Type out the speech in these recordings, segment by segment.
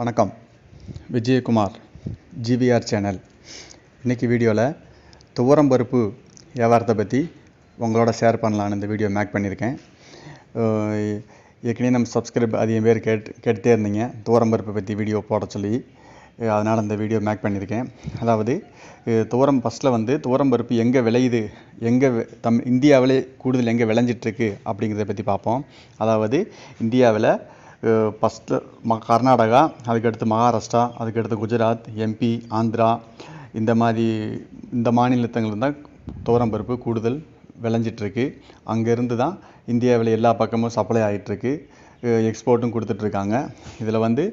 வணக்கம் Vijayakumar GVR channel இன்றைக்கி வீடியோவில் துவரம் பருப்பு வியாபாரத்தை பற்றி உங்களோட ஷேர் பண்ணலான்னு இந்த வீடியோ மேக் பண்ணியிருக்கேன் ஏற்கனவே நம்ம சப்ஸ்கிரைப் அதிகம் பேர் கேட் கேட்டே இருந்தீங்க துவரம் பருப்பை பற்றி வீடியோ போட சொல்லி அதனால் அந்த வீடியோ மேக் பண்ணியிருக்கேன் அதாவது துவரம் ஃபஸ்ட்டில் வந்து துவரம் பருப்பு எங்கே விளையுது எங்கே தம் இந்தியாவிலே கூடுதல் எங்கே விளைஞ்சிட்ருக்கு அப்படிங்கிறத பற்றி பார்ப்போம் அதாவது இந்தியாவில் ஃபஸ்ட்டு ம கர்நாடகா அதுக்கடுத்து மகாராஷ்டிரா அதுக்கடுத்து குஜராத் எம்பி ஆந்திரா இந்த மாதிரி இந்த மாநிலத்தங்கள் தான் பருப்பு கூடுதல் விளைஞ்சிட்ருக்கு அங்கேருந்து தான் இந்தியாவில் எல்லா பக்கமும் சப்ளை ஆகிட்டுருக்கு எக்ஸ்போர்ட்டும் கொடுத்துட்ருக்காங்க இதில் வந்து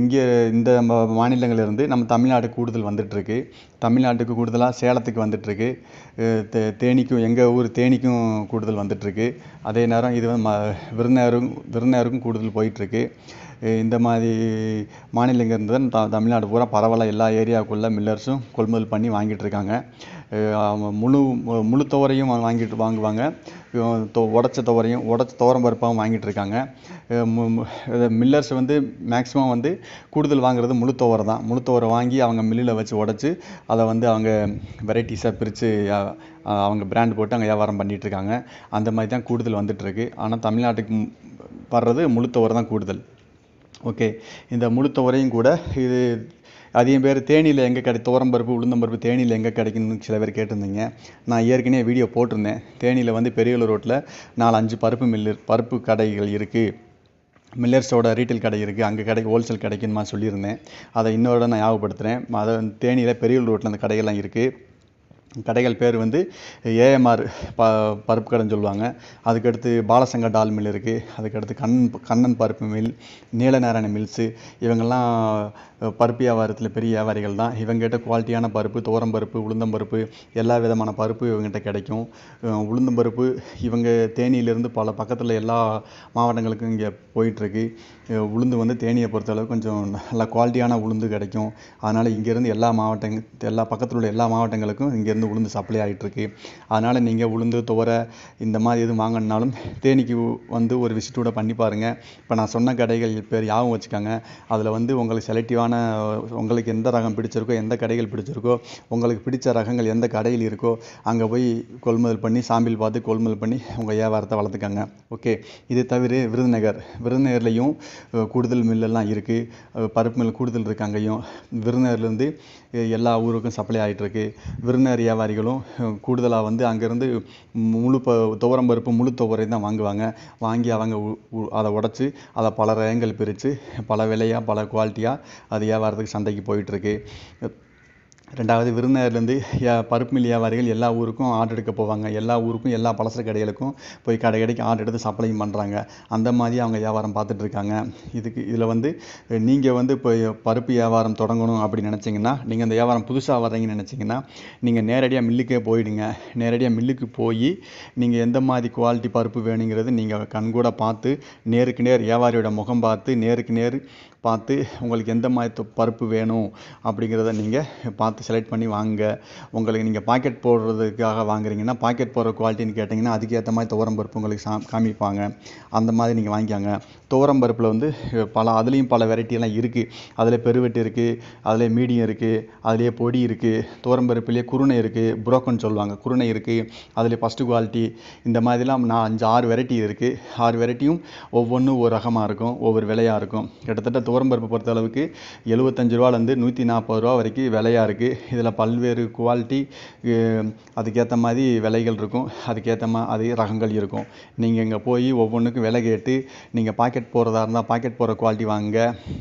இங்கே இந்த மாநிலங்களிலிருந்து நம்ம தமிழ்நாடு கூடுதல் வந்துட்டுருக்கு தமிழ்நாட்டுக்கு கூடுதலாக சேலத்துக்கு வந்துட்டுருக்கு தே தேனிக்கும் எங்கள் ஊர் தேனிக்கும் கூடுதல் வந்துகிட்ருக்கு அதே நேரம் இது வந்து ம விருந்தினரும் விருந்தினருக்கும் கூடுதல் போயிட்டுருக்கு இந்த மாதிரி இருந்து தான் த தமிழ்நாடு பூரா பரவாயில்ல எல்லா ஏரியாவுக்குள்ளே மில்லர்ஸும் கொள்முதல் பண்ணி வாங்கிட்டுருக்காங்க முழு முழு துவரையும் வாங்கிட்டு வாங்குவாங்க உடச்ச துவரையும் உடச்ச துவரம் பருப்பாகவும் வாங்கிட்டு இருக்காங்க மில்லர்ஸ் வந்து மேக்ஸிமம் வந்து கூடுதல் வாங்குறது முழு துவரை தான் முழு துவரை வாங்கி அவங்க மில்லில் வச்சு உடச்சி அதை வந்து அவங்க வெரைட்டிஸாக பிரித்து அவங்க பிராண்ட் போட்டு அங்கே வியாபாரம் பண்ணிகிட்ருக்காங்க அந்த மாதிரி தான் கூடுதல் வந்துட்டுருக்கு ஆனால் தமிழ்நாட்டுக்கு வர்றது முழுத்தோரை தான் கூடுதல் ஓகே இந்த முழுத்த உரையும் கூட இது அதிகம் பேர் தேனியில் எங்கே கிடை உளுந்தம் உளுந்தம்பருப்பு தேனியில் எங்கே கிடைக்குன்னு சில பேர் கேட்டிருந்தீங்க நான் ஏற்கனவே வீடியோ போட்டிருந்தேன் தேனியில் வந்து பெரியலூர் ரோட்டில் நாலு அஞ்சு பருப்பு மில்லு பருப்பு கடைகள் இருக்குது மில்லர்ஸோட ரீட்டைல் கடை இருக்குது அங்கே கடைக்கு ஹோல்சேல் கடைக்குன்னு சொல்லியிருந்தேன் அதை இன்னொரு நான் ஞாபகப்படுத்துகிறேன் அதை தேனியில் பெரியூர் ரோட்டில் அந்த கடையெல்லாம் இருக்குது கடைகள் பேர் வந்து ஏஎம்ஆர் ப பருப்பு கடைன்னு சொல்லுவாங்க அதுக்கடுத்து பாலசங்கர் டால் மில் இருக்குது அதுக்கடுத்து கண் கண்ணன் பருப்பு மில் நீலநாராயண மில்ஸு இவங்கெல்லாம் பருப்பு வியாபாரத்தில் பெரிய வியாபாரிகள் தான் இவங்ககிட்ட குவாலிட்டியான பருப்பு தோரம் பருப்பு உளுந்தம்பருப்பு எல்லா விதமான பருப்பு இவங்ககிட்ட கிடைக்கும் உளுந்தம்பருப்பு இவங்க தேனியிலேருந்து பல பக்கத்தில் எல்லா மாவட்டங்களுக்கும் இங்கே போயிட்டுருக்கு உளுந்து வந்து தேனியை பொறுத்தளவு கொஞ்சம் நல்ல குவாலிட்டியான உளுந்து கிடைக்கும் அதனால் இங்கேருந்து எல்லா மாவட்டங்க எல்லா பக்கத்தில் உள்ள எல்லா மாவட்டங்களுக்கும் இங்கேருந்து இருந்து உளுந்து சப்ளை ஆகிட்டுருக்கு அதனால் நீங்கள் உளுந்து துவரை இந்த மாதிரி எதுவும் வாங்கினாலும் தேனிக்கு வந்து ஒரு விசிட்டோட பண்ணி பாருங்கள் இப்போ நான் சொன்ன கடைகள் பேர் யாவும் வச்சுக்கோங்க அதில் வந்து உங்களுக்கு செலக்டிவான உங்களுக்கு எந்த ரகம் பிடிச்சிருக்கோ எந்த கடைகள் பிடிச்சிருக்கோ உங்களுக்கு பிடிச்ச ரகங்கள் எந்த கடையில் இருக்கோ அங்கே போய் கொள்முதல் பண்ணி சாம்பிள் பார்த்து கொள்முதல் பண்ணி உங்கள் வியாபாரத்தை வளர்த்துக்காங்க ஓகே இது தவிர விருதுநகர் விருதுநகர்லேயும் கூடுதல் மில்லெல்லாம் இருக்குது பருப்பு மில் கூடுதல் இருக்குது அங்கேயும் விருதுநகர்லேருந்து எல்லா ஊருக்கும் சப்ளை ஆகிட்டுருக்கு விருதுநகர் வியாபாரிகளும் கூடுதலாக வந்து அங்கேருந்து முழு ப துவரம் பருப்பு முழு துவரை தான் வாங்குவாங்க வாங்கி அவங்க அதை உடச்சி அதை பல ரகங்கள் பிரித்து பல விலையாக பல குவாலிட்டியாக அது வியாபாரத்துக்கு சந்தைக்கு போயிட்டுருக்கு ரெண்டாவது விருந்தினர்லேருந்து பருப்பு மில்லி வியாபாரிகள் எல்லா ஊருக்கும் ஆர்டர் எடுக்க போவாங்க எல்லா ஊருக்கும் எல்லா பலசர கடைகளுக்கும் போய் கடை கடைக்கு ஆர்டர் எடுத்து சப்ளையும் பண்ணுறாங்க அந்த மாதிரி அவங்க வியாபாரம் பார்த்துட்ருக்காங்க இதுக்கு இதில் வந்து நீங்கள் வந்து இப்போ பருப்பு வியாபாரம் தொடங்கணும் அப்படின்னு நினச்சிங்கன்னா நீங்கள் அந்த வியாபாரம் புதுசாக வர்றீங்கன்னு நினச்சிங்கன்னா நீங்கள் நேரடியாக மில்லுக்கே போயிடுங்க நேரடியாக மில்லுக்கு போய் நீங்கள் எந்த மாதிரி குவாலிட்டி பருப்பு வேணுங்கிறது நீங்கள் கண்கூட பார்த்து நேருக்கு நேர் வியாபாரியோட முகம் பார்த்து நேருக்கு நேர் பார்த்து உங்களுக்கு எந்த மாதிரி பருப்பு வேணும் அப்படிங்கிறத நீங்கள் பார்த்து செலக்ட் பண்ணி வாங்க உங்களுக்கு நீங்கள் பாக்கெட் போடுறதுக்காக வாங்குறீங்கன்னா பாக்கெட் போடுற குவாலிட்டின்னு கேட்டிங்கன்னா அதுக்கேற்ற மாதிரி துவரம் பருப்பு உங்களுக்கு சா காமிப்பாங்க அந்த மாதிரி நீங்கள் வாங்கிக்காங்க துவரம் பருப்பில் வந்து பல அதுலேயும் பல வெரைட்டியெல்லாம் இருக்குது அதில் பெருவெட்டு இருக்குது அதில் மீடியம் இருக்குது அதுலேயே பொடி இருக்குது துவரம் பருப்புலேயே குருணை இருக்குது புரோக்கன் சொல்லுவாங்க குருணை இருக்குது அதில் ஃபஸ்ட்டு குவாலிட்டி இந்த மாதிரிலாம் நான் அஞ்சு ஆறு வெரைட்டி இருக்குது ஆறு வெரைட்டியும் ஒவ்வொன்றும் ஒரு ரகமாக இருக்கும் ஒவ்வொரு விலையாக இருக்கும் கிட்டத்தட்ட பருப்பு பொறுத்த அளவுக்கு எழுபத்தஞ்சு ரூபாலேருந்து நூற்றி நாற்பது ரூபா வரைக்கும் விலையாக இருக்குது இதில் பல்வேறு குவாலிட்டி அதுக்கேற்ற மாதிரி விலைகள் இருக்கும் அதுக்கேற்ற மாதிரி அதே ரகங்கள் இருக்கும் நீங்கள் இங்கே போய் ஒவ்வொன்றுக்கும் விலை கேட்டு நீங்கள் பாக்கெட் போகிறதா இருந்தால் பாக்கெட் போகிற குவாலிட்டி வாங்க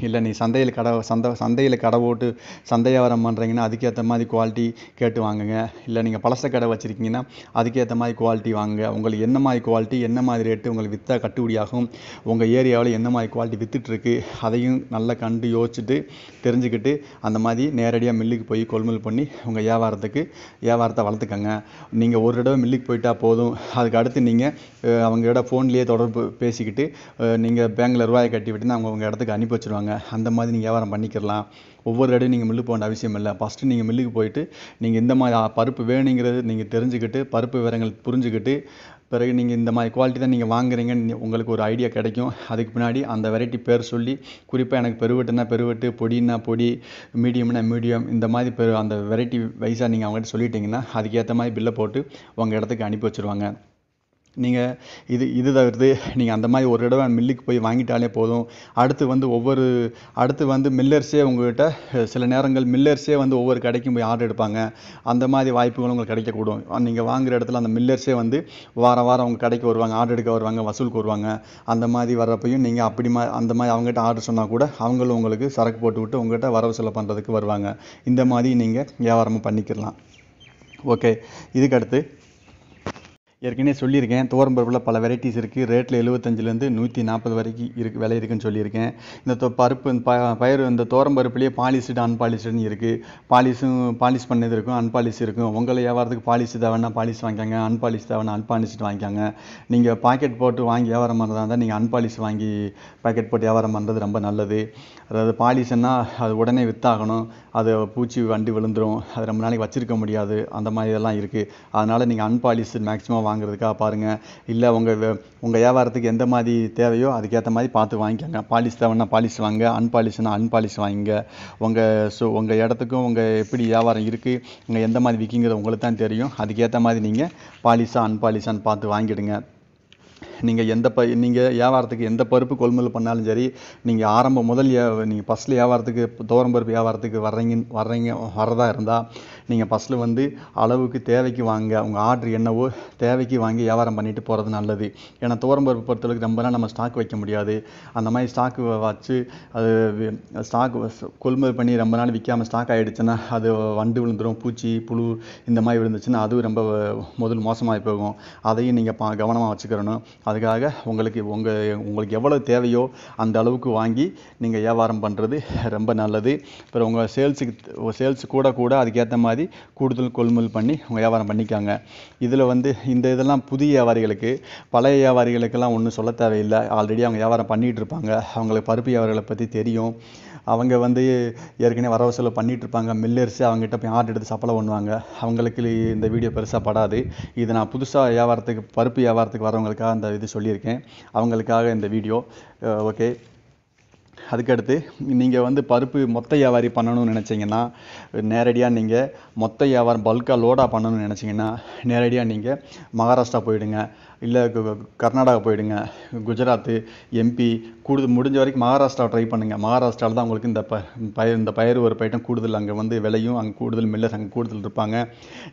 இல்லை நீ சந்தையில் கடை சந்தை சந்தையில் கடை போட்டு சந்தையாவரம் பண்ணுறீங்கன்னா அதுக்கேற்ற மாதிரி குவாலிட்டி கேட்டு வாங்குங்க இல்லை நீங்கள் பழச கடை வச்சுருக்கீங்கன்னா அதுக்கேற்ற மாதிரி குவாலிட்டி வாங்க உங்களுக்கு என்ன மாதிரி குவாலிட்டி என்ன மாதிரி ரேட்டு உங்களுக்கு விற்றா கட்டுப்படியாகும் உங்கள் ஏரியாவில் என்ன மாதிரி குவாலிட்டி விற்றுட்ருக்கு அதையும் நல்லா கண்டு யோசிச்சுட்டு தெரிஞ்சுக்கிட்டு அந்த மாதிரி நேரடியாக மில்லுக்கு போய் கொள்முதல் பண்ணி உங்கள் வியாபாரத்துக்கு வியாபாரத்தை வளர்த்துக்கங்க நீங்கள் ஒரு தடவை மில்லுக்கு போயிட்டால் போதும் அதுக்கு அடுத்து நீங்கள் அவங்களோட ஃபோன்லேயே தொடர்பு பேசிக்கிட்டு நீங்கள் பேங்க்கில் ரூபாயை கட்டி விட்டுனா அவங்க உங்கள் இடத்துக்கு அனுப்பி வச்சுருவாங்க அந்த மாதிரி நீங்கள் வியாபாரம் பண்ணிக்கிடலாம் ஒவ்வொரு இடையும் நீங்கள் மில்லு போக அவசியம் இல்லை ஃபஸ்ட்டு நீங்கள் மில்லுக்கு போயிட்டு நீங்கள் இந்த மாதிரி பருப்பு வேணுங்கிறது நீங்கள் தெரிஞ்சுக்கிட்டு பருப்பு விவரங்கள் புரிஞ்சுக்கிட்டு பிறகு நீங்கள் இந்த மாதிரி குவாலிட்டி தான் நீங்கள் வாங்குறீங்கன்னு உங்களுக்கு ஒரு ஐடியா கிடைக்கும் அதுக்கு பின்னாடி அந்த வெரைட்டி பேர் சொல்லி குறிப்பாக எனக்கு பெருவெட்டுனா பெருவெட்டு பொடின்னா பொடி மீடியம்னா மீடியம் இந்த மாதிரி பெரு அந்த வெரைட்டி வைஸாக நீங்கள் அவங்ககிட்ட சொல்லிட்டீங்கன்னா அதுக்கேற்ற மாதிரி பில்லை போட்டு உங்கள் இடத்துக்கு அனுப்பி வச்சுருவாங்க நீங்கள் இது இது தவிர்த்து நீங்கள் அந்த மாதிரி ஒரு தடவை மில்லுக்கு போய் வாங்கிட்டாலே போதும் அடுத்து வந்து ஒவ்வொரு அடுத்து வந்து மில்லர்ஸே உங்கள்கிட்ட சில நேரங்கள் மில்லர்ஸே வந்து ஒவ்வொரு கடைக்கும் போய் ஆர்டர் எடுப்பாங்க அந்த மாதிரி வாய்ப்புகளும் உங்களுக்கு கிடைக்கக்கூடும் நீங்கள் வாங்குகிற இடத்துல அந்த மில்லர்ஸே வந்து வாரம் வாரம் அவங்க கடைக்கு வருவாங்க ஆர்டர் எடுக்க வருவாங்க வசூலுக்கு வருவாங்க அந்த மாதிரி வர்றப்பையும் நீங்கள் அப்படி மா அந்த மாதிரி அவங்ககிட்ட ஆர்டர் சொன்னால் கூட அவங்களும் உங்களுக்கு சரக்கு போட்டு விட்டு உங்கள்கிட்ட வரவு செலவு பண்ணுறதுக்கு வருவாங்க இந்த மாதிரி நீங்கள் வியாபாரமும் பண்ணிக்கிடலாம் ஓகே இதுக்கடுத்து ஏற்கனவே சொல்லியிருக்கேன் துவரம்பருப்பில் பல வெரைட்டிஸ் இருக்குது ரேட்டில் எழுபத்தஞ்சிலேருந்து நூற்றி நாற்பது வரைக்கும் இருக்கு விலை இருக்குன்னு சொல்லியிருக்கேன் இந்த பருப்பு ப பயிர் இந்த துவரம்பருப்புலேயே பாலிஷ்டு அன்பாலிஸ்டுன்னு இருக்குது பாலிஷும் பாலிஷ் பண்ணது இருக்கும் அன்பாலிஷ் இருக்கும் உங்களை வியாபாரத்துக்கு பாலிஷ் தேவைன்னா பாலிஷ் வாங்கிக்காங்க அன்பாலிஷ் தேவைன்னா அன்பாலிஷ்டு வாங்கிக்காங்க நீங்கள் பாக்கெட் போட்டு வாங்கி வியாபாரம் பண்ணுறதா இருந்தால் நீங்கள் அன்பாலிஷ் வாங்கி பாக்கெட் போட்டு வியாபாரம் பண்ணுறது ரொம்ப நல்லது அதாவது பாலிசன்னா அது உடனே விற்றாகணும் அது பூச்சி வண்டி விழுந்துடும் அது ரொம்ப நாளைக்கு வச்சுருக்க முடியாது அந்த மாதிரி இதெல்லாம் இருக்குது அதனால் நீங்கள் அன்பாலிசி மேக்ஸிமம் வாங்குறதுக்காக பாருங்கள் இல்லை உங்கள் உங்கள் வியாபாரத்துக்கு எந்த மாதிரி தேவையோ அதுக்கேற்ற மாதிரி பார்த்து வாங்கிக்கோங்க பாலிசி தேவைன்னா பாலிசி வாங்க அன்பாலிஸ்னா அன்பாலிசி வாங்கிங்க உங்கள் ஸோ உங்கள் இடத்துக்கும் உங்கள் எப்படி வியாபாரம் இருக்குது உங்கள் எந்த மாதிரி விற்கிங்கிறது உங்களுக்கு தான் தெரியும் அதுக்கேற்ற மாதிரி நீங்கள் பாலிசா அன்பாலிசான்னு பார்த்து வாங்கிடுங்க நீங்கள் எந்த ப நீங்கள் வியாபாரத்துக்கு எந்த பருப்பு கொள்முதல் பண்ணாலும் சரி நீங்கள் ஆரம்பம் முதல் நீங்கள் ஃபஸ்ட்டில் வியாபாரத்துக்கு தோரம் பருப்பு வியாபாரத்துக்கு வர்றீங்க வர்றீங்க வர்றதா இருந்தால் நீங்கள் ஃபஸ்ட்டில் வந்து அளவுக்கு தேவைக்கு வாங்க உங்கள் ஆர்டர் என்னவோ தேவைக்கு வாங்கி வியாபாரம் பண்ணிட்டு போகிறது நல்லது ஏன்னா துவரம்பருப்பு பொறுத்தளவுக்கு ரொம்பலாம் நம்ம ஸ்டாக் வைக்க முடியாது அந்த மாதிரி ஸ்டாக் வச்சு அது ஸ்டாக் கொள்முதல் பண்ணி ரொம்ப நாள் விற்காமல் ஸ்டாக் ஆகிடுச்சுன்னா அது வண்டு விழுந்துடும் பூச்சி புழு இந்த மாதிரி விழுந்துச்சுன்னா அதுவும் ரொம்ப முதல் மோசமாக போகும் அதையும் நீங்கள் பா கவனமாக வச்சுக்கிறணும் அதுக்காக உங்களுக்கு உங்கள் உங்களுக்கு எவ்வளோ தேவையோ அந்த அளவுக்கு வாங்கி நீங்கள் வியாபாரம் பண்ணுறது ரொம்ப நல்லது அப்புறம் உங்கள் சேல்ஸுக்கு சேல்ஸ் கூட கூட அதுக்கேற்ற மாதிரி மாதிரி கூடுதல் கொள்முதல் பண்ணி வியாபாரம் பண்ணிக்காங்க இதில் வந்து இந்த இதெல்லாம் புதிய வியாபாரிகளுக்கு பழைய வியாபாரிகளுக்கெல்லாம் ஒன்றும் சொல்ல தேவையில்லை ஆல்ரெடி அவங்க வியாபாரம் பண்ணிகிட்டு இருப்பாங்க அவங்களுக்கு பருப்பு வியாபாரிகளை பற்றி தெரியும் அவங்க வந்து ஏற்கனவே வரவு செலவு பண்ணிகிட்டு இருப்பாங்க மில்லர்ஸு அவங்ககிட்ட போய் ஆர்டர் எடுத்து சப்ளை பண்ணுவாங்க அவங்களுக்கு இந்த வீடியோ பெருசாக படாது இது நான் புதுசாக வியாபாரத்துக்கு பருப்பு வியாபாரத்துக்கு வரவங்களுக்காக அந்த இது சொல்லியிருக்கேன் அவங்களுக்காக இந்த வீடியோ ஓகே அதுக்கடுத்து நீங்கள் வந்து பருப்பு மொத்த வியாபாரி பண்ணணும்னு நினச்சிங்கன்னா நேரடியாக நீங்கள் மொத்த வியாபாரம் பல்காக லோடாக பண்ணணும்னு நினச்சிங்கன்னா நேரடியாக நீங்கள் மகாராஷ்டிரா போயிடுங்க இல்லை கர்நாடகா போயிடுங்க குஜராத்து எம்பி கூடுதல் முடிஞ்ச வரைக்கும் மகாராஷ்டிரா ட்ரை பண்ணுங்கள் மகாராஷ்டிராவில் தான் உங்களுக்கு இந்த ப பயிர் இந்த பயிர் ஒரு பயிட்டம் கூடுதல் அங்கே வந்து விலையும் அங்கே கூடுதல் மில்லர் அங்கே கூடுதல் இருப்பாங்க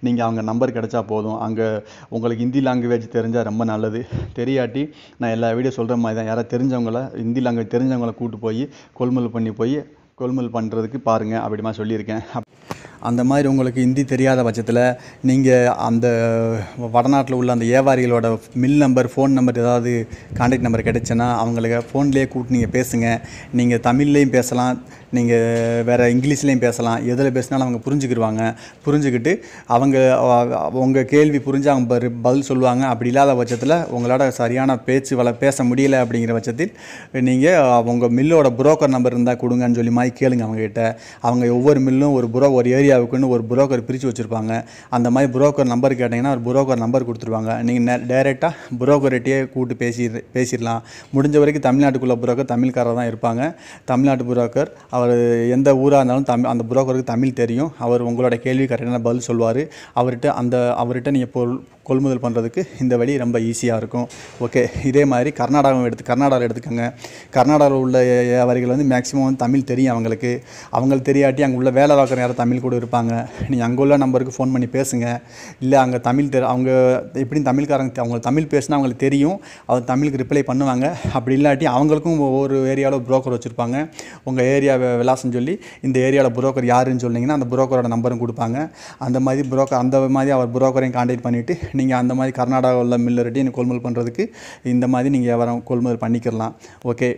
நீங்கள் அவங்க நம்பர் கிடச்சா போதும் அங்கே உங்களுக்கு ஹிந்தி லாங்குவேஜ் தெரிஞ்சால் ரொம்ப நல்லது தெரியாட்டி நான் எல்லா வீடியோ சொல்கிற மாதிரி தான் யாராவது தெரிஞ்சவங்கள ஹிந்தி லாங்குவேஜ் தெரிஞ்சவங்கள கூப்பிட்டு போய் கொள்முதல் பண்ணி போய் கொள்முதல் பண்ணுறதுக்கு பாருங்கள் அப்படிமா சொல்லியிருக்கேன் அந்த மாதிரி உங்களுக்கு ஹிந்தி தெரியாத பட்சத்தில் நீங்கள் அந்த வடநாட்டில் உள்ள அந்த வியாபாரிகளோட மில் நம்பர் ஃபோன் நம்பர் ஏதாவது கான்டாக்ட் நம்பர் கிடைச்சுன்னா அவங்களுக்கு ஃபோன்லேயே கூப்பிட்டு நீங்கள் பேசுங்க நீங்கள் தமிழ்லேயும் பேசலாம் நீங்கள் வேறு இங்கிலீஷ்லேயும் பேசலாம் எதில் பேசினாலும் அவங்க புரிஞ்சுக்கிடுவாங்க புரிஞ்சுக்கிட்டு அவங்க உங்கள் கேள்வி புரிஞ்சு அவங்க பதில் சொல்லுவாங்க அப்படி இல்லாத பட்சத்தில் உங்களோட சரியான பேச்சு வள பேச முடியல அப்படிங்கிற பட்சத்தில் நீங்கள் உங்கள் மில்லோட புரோக்கர் நம்பர் இருந்தால் கொடுங்கன்னு சொல்லி மாதிரி கேளுங்க அவங்ககிட்ட அவங்க ஒவ்வொரு மில்லும் ஒரு புரோ ஒரு ஏரியாவுக்குன்னு ஒரு புரோக்கர் பிரித்து வச்சுருப்பாங்க அந்த மாதிரி புரோக்கர் நம்பர் கேட்டிங்கன்னா ஒரு புரோக்கர் நம்பர் கொடுத்துருவாங்க நீங்கள் நே டேரெக்டாக புரோக்கர்கிட்டயே கூப்பிட்டு பேசி பேசிடலாம் முடிஞ்ச வரைக்கும் தமிழ்நாட்டுக்குள்ளே புரோக்கர் தமிழ்காரர் தான் இருப்பாங்க தமிழ்நாட்டு புரோக்கர் அவர் எந்த ஊராக இருந்தாலும் தமிழ் அந்த புரோக்கருக்கு தமிழ் தெரியும் அவர் உங்களோட கேள்வி கரெக்டான பதில் சொல்லுவார் அவர்கிட்ட அந்த அவர்கிட்ட நீங்கள் பொருள் கொள்முதல் பண்ணுறதுக்கு இந்த வழி ரொம்ப ஈஸியாக இருக்கும் ஓகே இதே மாதிரி கர்நாடகாவும் எடுத்து கர்நாடகாவில் எடுத்துக்கோங்க கர்நாடகாவில் உள்ள வியாபாரிகள் வந்து மேக்ஸிமம் வந்து தமிழ் தெரியும் அவங்களுக்கு அவங்களுக்கு தெரியாட்டி அங்கே உள்ள வேலை பார்க்குற யாரும் தமிழ் கூட இருப்பாங்க நீங்கள் அங்கே உள்ள நம்பருக்கு ஃபோன் பண்ணி பேசுங்க இல்லை அங்கே தமிழ் தெரு அவங்க எப்படின்னு தமிழ்காரங்க அவங்க தமிழ் பேசுனா அவங்களுக்கு தெரியும் அவங்க தமிழுக்கு ரிப்ளை பண்ணுவாங்க அப்படி இல்லாட்டி அவங்களுக்கும் ஒவ்வொரு ஏரியாவில் புரோக்கர் வச்சுருப்பாங்க உங்கள் ஏரியாவை விலாசம் சொல்லி இந்த ஏரியாவில் புரோக்கர் யாருன்னு சொன்னீங்கன்னா அந்த புரோக்கரோட நம்பரும் கொடுப்பாங்க அந்த மாதிரி புரோக்கர் அந்த மாதிரி அவர் புரோக்கரையும் காண்டாக்ட் பண்ணிவிட்டு நீங்கள் அந்த மாதிரி கர்நாடகாவில் உள்ள நீங்கள் கொள்முதல் பண்ணுறதுக்கு இந்த மாதிரி நீங்கள் வியாபாரம் கொள்முதல் பண்ணிக்கிறலாம் ஓகே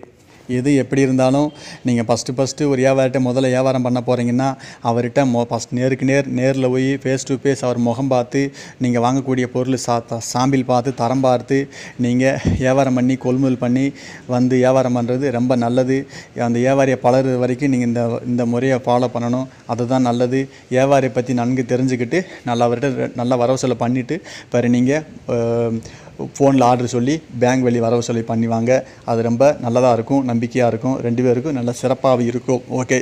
எது எப்படி இருந்தாலும் நீங்கள் ஃபஸ்ட்டு ஃபஸ்ட்டு ஒரு வியாபாரிட்ட முதல்ல வியாபாரம் பண்ண போகிறீங்கன்னா அவர்கிட்ட மொ ஃபஸ்ட் நேருக்கு நேர் நேரில் போய் ஃபேஸ் டு ஃபேஸ் அவர் முகம் பார்த்து நீங்கள் வாங்கக்கூடிய பொருள் சா சாம்பிள் பார்த்து தரம் பார்த்து நீங்கள் வியாபாரம் பண்ணி கொள்முதல் பண்ணி வந்து வியாபாரம் பண்ணுறது ரொம்ப நல்லது அந்த வியாபாரியை பழகிறது வரைக்கும் நீங்கள் இந்த இந்த முறையை ஃபாலோ பண்ணணும் அதுதான் நல்லது வியாபாரியை பற்றி நன்கு தெரிஞ்சுக்கிட்டு நல்லா அவர்கிட்ட நல்லா வரவு செலவு பண்ணிவிட்டு பிற நீங்கள் ஃபோனில் ஆர்டர் சொல்லி பேங்க் வெளியே வரவு சொல்லி பண்ணிவாங்க அது ரொம்ப நல்லதாக இருக்கும் நம்பிக்கையாக இருக்கும் ரெண்டு பேருக்கும் நல்லா சிறப்பாக இருக்கும் ஓகே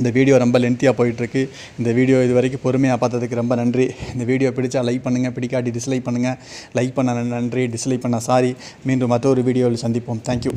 இந்த வீடியோ ரொம்ப லென்த்தியாக போயிட்டுருக்கு இந்த வீடியோ இது வரைக்கும் பொறுமையாக பார்த்ததுக்கு ரொம்ப நன்றி இந்த வீடியோ பிடிச்சா லைக் பண்ணுங்கள் பிடிக்காட்டி டிஸ்லைக் பண்ணுங்கள் லைக் பண்ண நன்றி டிஸ்லைக் பண்ண சாரி மீண்டும் மற்றொரு வீடியோவில் சந்திப்போம் தேங்க்யூ